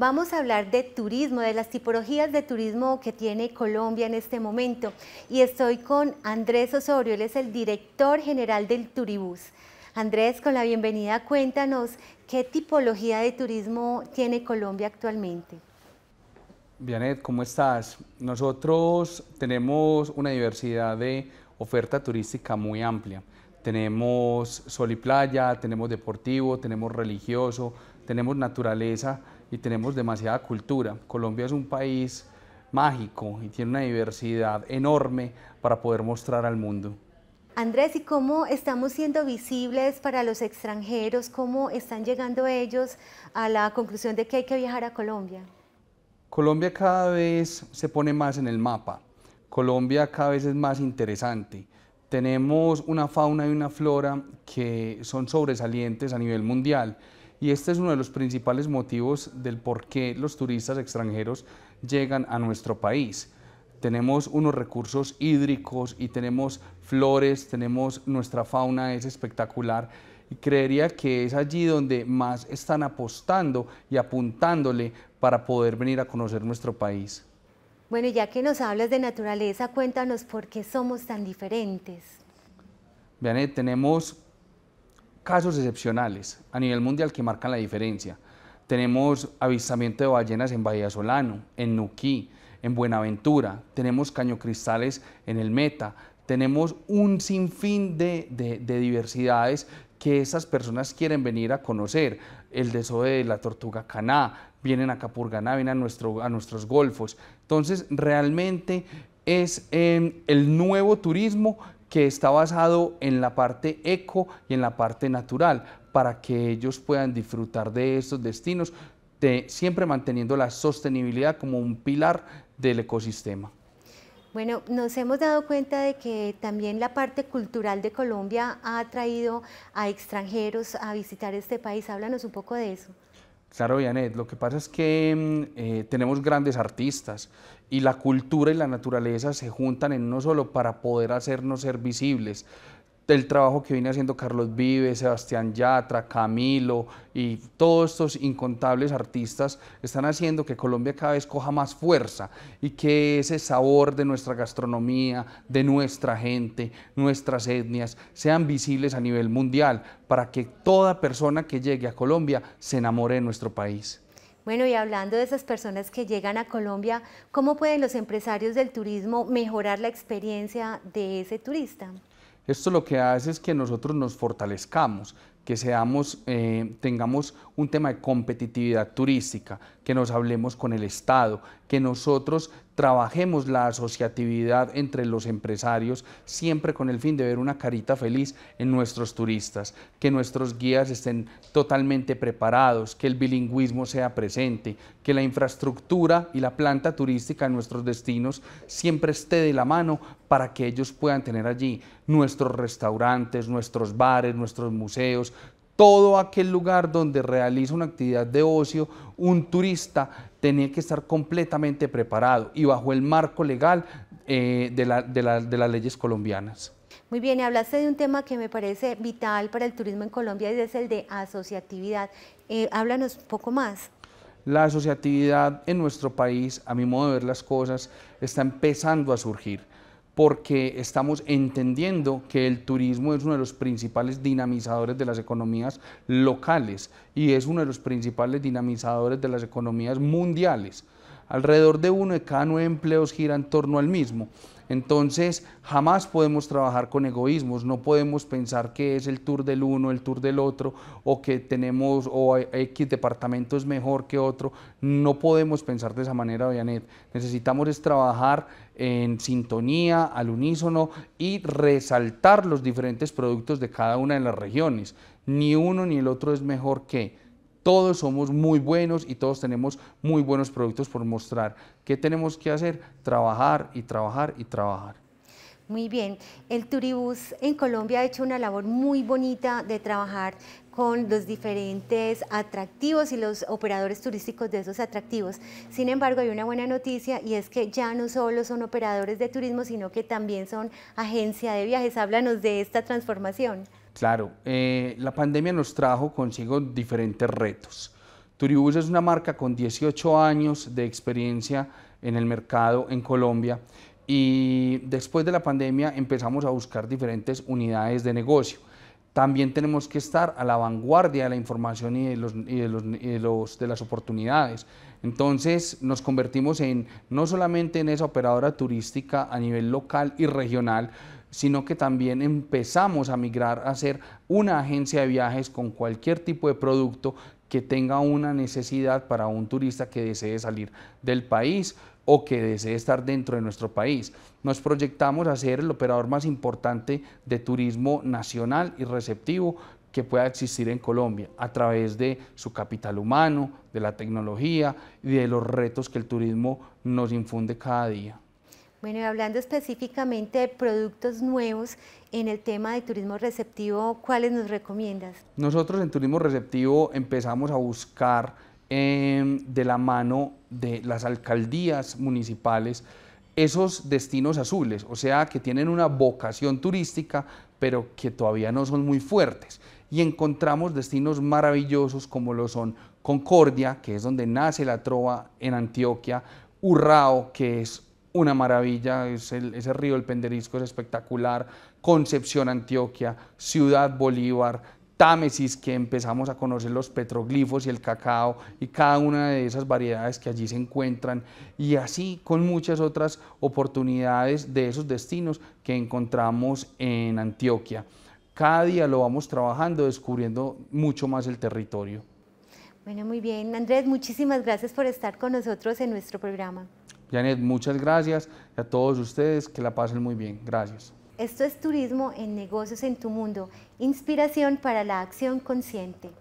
vamos a hablar de turismo, de las tipologías de turismo que tiene Colombia en este momento. Y estoy con Andrés Osorio, él es el director general del Turibus. Andrés, con la bienvenida, cuéntanos qué tipología de turismo tiene Colombia actualmente. Bianet, ¿cómo estás? Nosotros tenemos una diversidad de oferta turística muy amplia. Tenemos sol y playa, tenemos deportivo, tenemos religioso, tenemos naturaleza, y tenemos demasiada cultura. Colombia es un país mágico y tiene una diversidad enorme para poder mostrar al mundo. Andrés, ¿y cómo estamos siendo visibles para los extranjeros? ¿Cómo están llegando ellos a la conclusión de que hay que viajar a Colombia? Colombia cada vez se pone más en el mapa. Colombia cada vez es más interesante. Tenemos una fauna y una flora que son sobresalientes a nivel mundial y este es uno de los principales motivos del por qué los turistas extranjeros llegan a nuestro país. Tenemos unos recursos hídricos y tenemos flores, tenemos nuestra fauna, es espectacular. Y creería que es allí donde más están apostando y apuntándole para poder venir a conocer nuestro país. Bueno, ya que nos hablas de naturaleza, cuéntanos por qué somos tan diferentes. Vean, tenemos casos excepcionales a nivel mundial que marcan la diferencia. Tenemos avistamiento de ballenas en Bahía Solano, en Nuquí, en Buenaventura, tenemos cañocristales en el Meta, tenemos un sinfín de, de, diversidades que esas personas quieren venir a conocer. El desove de la tortuga caná, vienen a Capurganá, vienen a, a nuestros golfos. Entonces, realmente es em, el nuevo turismo que está basado en la parte eco y en la parte natural, para que ellos puedan disfrutar de estos destinos, siempre manteniendo la sostenibilidad como un pilar del ecosistema. Bueno, nos hemos dado cuenta de que también la parte cultural de Colombia ha atraído a extranjeros a visitar este país. Háblanos un poco de eso. Claro, Vianet, lo que pasa es que mm, eh, tenemos grandes artistas y la cultura y la naturaleza se juntan en no solo para poder hacernos ser visibles el trabajo que viene haciendo Carlos Vives, Sebastián Yatra, Camilo y todos estos incontables artistas están haciendo que Colombia cada vez coja más fuerza y que ese sabor de nuestra gastronomía, de nuestra gente, nuestras etnias, sean visibles a nivel mundial para que toda persona que llegue a Colombia se enamore de nuestro país. Bueno, y hablando de esas personas que llegan a Colombia, ¿cómo pueden los empresarios del turismo mejorar la experiencia de ese turista? Esto lo que hace es que nosotros nos fortalezcamos, que seamos, eh, tengamos un tema de competitividad turística, que nos hablemos con el Estado, que nosotros trabajemos la asociatividad entre los empresarios, siempre con el fin de ver una carita feliz en nuestros turistas, que nuestros guías estén totalmente preparados, que el bilingüismo sea presente, que la infraestructura y la planta turística en nuestros destinos siempre esté de la mano para que ellos puedan tener allí nuestros restaurantes, nuestros bares, nuestros museos, todo aquel lugar donde realiza una actividad de ocio, un turista tenía que estar completamente preparado y bajo el marco legal eh, de, las leyes colombianas. Muy bien, y hablaste de un tema que me parece vital para el turismo en Colombia y es el de asociatividad. Eh, háblanos un poco más. La asociatividad en nuestro país, a mi modo de ver las cosas, está empezando a surgir porque estamos entendiendo que el turismo es uno de los principales dinamizadores de las economías locales y es uno de los principales dinamizadores de las economías mundiales. Alrededor de uno de cada nueve empleos gira en torno al mismo. Entonces, jamás podemos trabajar con egoísmos, no podemos pensar que es el tour del uno, el tour del otro, o que tenemos, o X departamento es mejor que otro. No podemos pensar de esa manera, Vianet. Necesitamos es trabajar en sintonía, al unísono y resaltar los diferentes productos de cada una de las regiones. Ni uno ni el otro es mejor que todos somos muy buenos y todos tenemos muy buenos productos por mostrar. ¿Qué tenemos que hacer? Trabajar y trabajar y trabajar. Muy bien, el Turibus en Colombia ha hecho una labor muy bonita de trabajar con los diferentes atractivos y los operadores turísticos de esos atractivos. Sin embargo, hay una buena noticia y es que ya no solo son operadores de turismo, sino que también son agencia de viajes. Háblanos de esta transformación. Claro, eh, la pandemia nos trajo consigo diferentes retos. Turibus es una marca con 18 años de experiencia en el mercado en Colombia y después de la pandemia empezamos a buscar diferentes unidades de negocio. También tenemos que estar a la vanguardia de la información y de, de las oportunidades. Entonces nos convertimos en no solamente en esa operadora turística a nivel local y regional, sino que también empezamos a migrar a ser una agencia de viajes con cualquier tipo de producto que tenga una necesidad para un turista que desee salir del país o que desee estar dentro de nuestro país. Nos proyectamos a ser el operador más importante de turismo nacional y receptivo que pueda existir en Colombia a través de su capital humano, de la tecnología y de los retos que el turismo nos infunde cada día. Bueno, y hablando específicamente de productos nuevos en el tema de turismo receptivo, ¿cuáles nos recomiendas? Nosotros en turismo receptivo empezamos a buscar em, de la mano de las alcaldías municipales esos destinos azules, o sea, que tienen una vocación turística, pero que todavía no son muy fuertes. Y encontramos destinos maravillosos como lo son Concordia, que es donde nace la trova en Antioquia, Urrao, que es una maravilla, es ese río El Penderisco es espectacular, Concepción, Antioquia, Ciudad Bolívar, Támesis, que empezamos a conocer los petroglifos y el cacao y cada una de esas variedades que allí se encuentran y así con muchas otras oportunidades de esos destinos que encontramos en Antioquia. Cada día lo vamos trabajando, descubriendo mucho más el territorio. Bueno, muy bien. Andrés, muchísimas gracias por estar con nosotros en nuestro programa. Janet, muchas gracias a todos ustedes que la pasen muy bien. Gracias. Esto es Turismo en Negocios en tu Mundo, inspiración para la acción consciente.